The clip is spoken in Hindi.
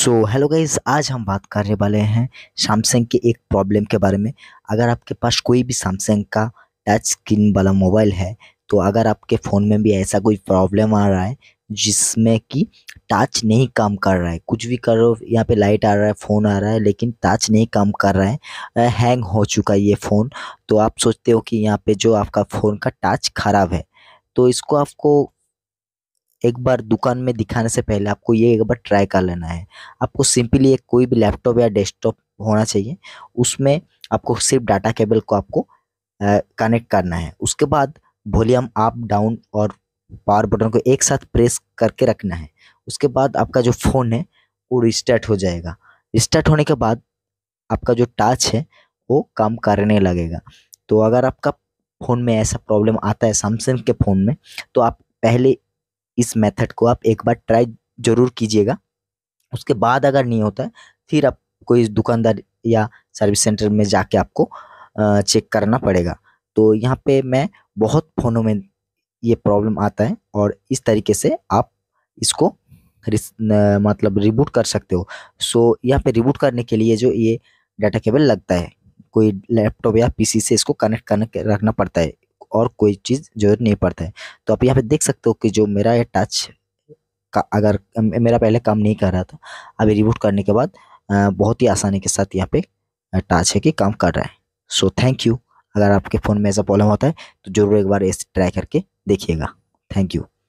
सो हेलो गाइज आज हम बात करने वाले हैं सैमसंग के एक प्रॉब्लम के बारे में अगर आपके पास कोई भी सैमसंग का टच स्क्रीन वाला मोबाइल है तो अगर आपके फ़ोन में भी ऐसा कोई प्रॉब्लम आ रहा है जिसमें कि टच नहीं काम कर रहा है कुछ भी करो यहाँ पे लाइट आ रहा है फ़ोन आ रहा है लेकिन टच नहीं काम कर रहा है हैंग हो चुका है ये फ़ोन तो आप सोचते हो कि यहाँ पे जो आपका फ़ोन का टच ख़राब है तो इसको आपको एक बार दुकान में दिखाने से पहले आपको ये एक बार ट्राई कर लेना है आपको सिंपली एक कोई भी लैपटॉप या डेस्कटॉप होना चाहिए उसमें आपको सिर्फ डाटा केबल को आपको कनेक्ट करना है उसके बाद वॉल्यूम अप डाउन और पावर बटन को एक साथ प्रेस करके रखना है उसके बाद आपका जो फ़ोन है वो रिस्टार्ट हो जाएगा रिस्टार्ट होने के बाद आपका जो टच है वो काम करने लगेगा तो अगर आपका फ़ोन में ऐसा प्रॉब्लम आता है सैमसंग के फ़ोन में तो आप पहले इस मेथड को आप एक बार ट्राई जरूर कीजिएगा उसके बाद अगर नहीं होता है फिर आप कोई दुकानदार या सर्विस सेंटर में जाके आपको चेक करना पड़ेगा तो यहाँ पे मैं बहुत फ़ोनों में ये प्रॉब्लम आता है और इस तरीके से आप इसको मतलब रिबूट कर सकते हो सो यहाँ पे रिबूट करने के लिए जो ये डाटा केबल लगता है कोई लैपटॉप या पीसी से इसको कनेक्ट करने रखना पड़ता है और कोई चीज़ जरूरत नहीं पड़ता है तो आप यहाँ पे देख सकते हो कि जो मेरा ये टच का अगर मेरा पहले काम नहीं कर रहा था अभी रिबूट करने के बाद बहुत ही आसानी के साथ यहाँ पे टच है कि काम कर रहा है सो थैंक यू अगर आपके फ़ोन में ऐसा प्रॉब्लम होता है तो ज़रूर एक बार इस ट्राई करके देखिएगा थैंक यू